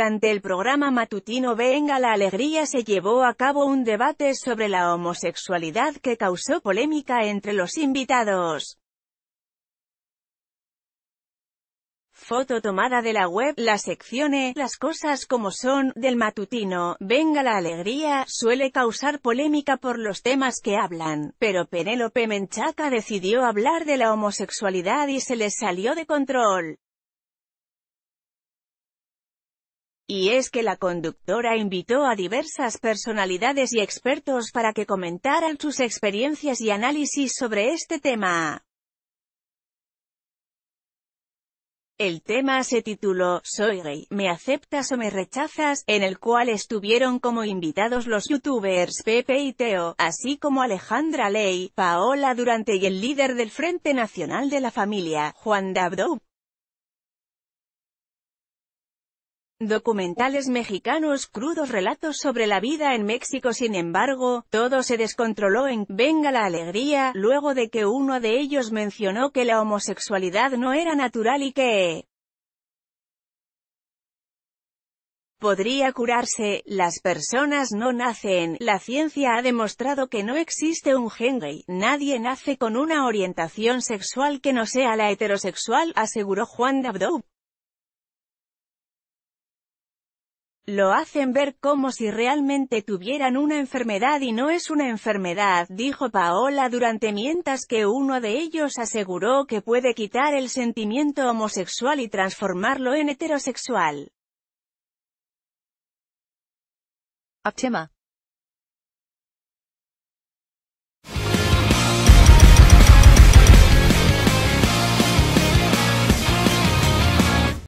Durante el programa matutino Venga la Alegría se llevó a cabo un debate sobre la homosexualidad que causó polémica entre los invitados. Foto tomada de la web, la sección E, las cosas como son, del matutino, Venga la Alegría, suele causar polémica por los temas que hablan, pero Penélope Menchaca decidió hablar de la homosexualidad y se les salió de control. Y es que la conductora invitó a diversas personalidades y expertos para que comentaran sus experiencias y análisis sobre este tema. El tema se tituló, Soy gay, ¿me aceptas o me rechazas?, en el cual estuvieron como invitados los youtubers Pepe y Teo, así como Alejandra Ley, Paola Durante y el líder del Frente Nacional de la Familia, Juan Dabdou. Documentales mexicanos crudos relatos sobre la vida en México sin embargo, todo se descontroló en «Venga la alegría», luego de que uno de ellos mencionó que la homosexualidad no era natural y que podría curarse, las personas no nacen, la ciencia ha demostrado que no existe un gen nadie nace con una orientación sexual que no sea la heterosexual, aseguró Juan Dabdou. Lo hacen ver como si realmente tuvieran una enfermedad y no es una enfermedad, dijo Paola durante mientras que uno de ellos aseguró que puede quitar el sentimiento homosexual y transformarlo en heterosexual. Optima.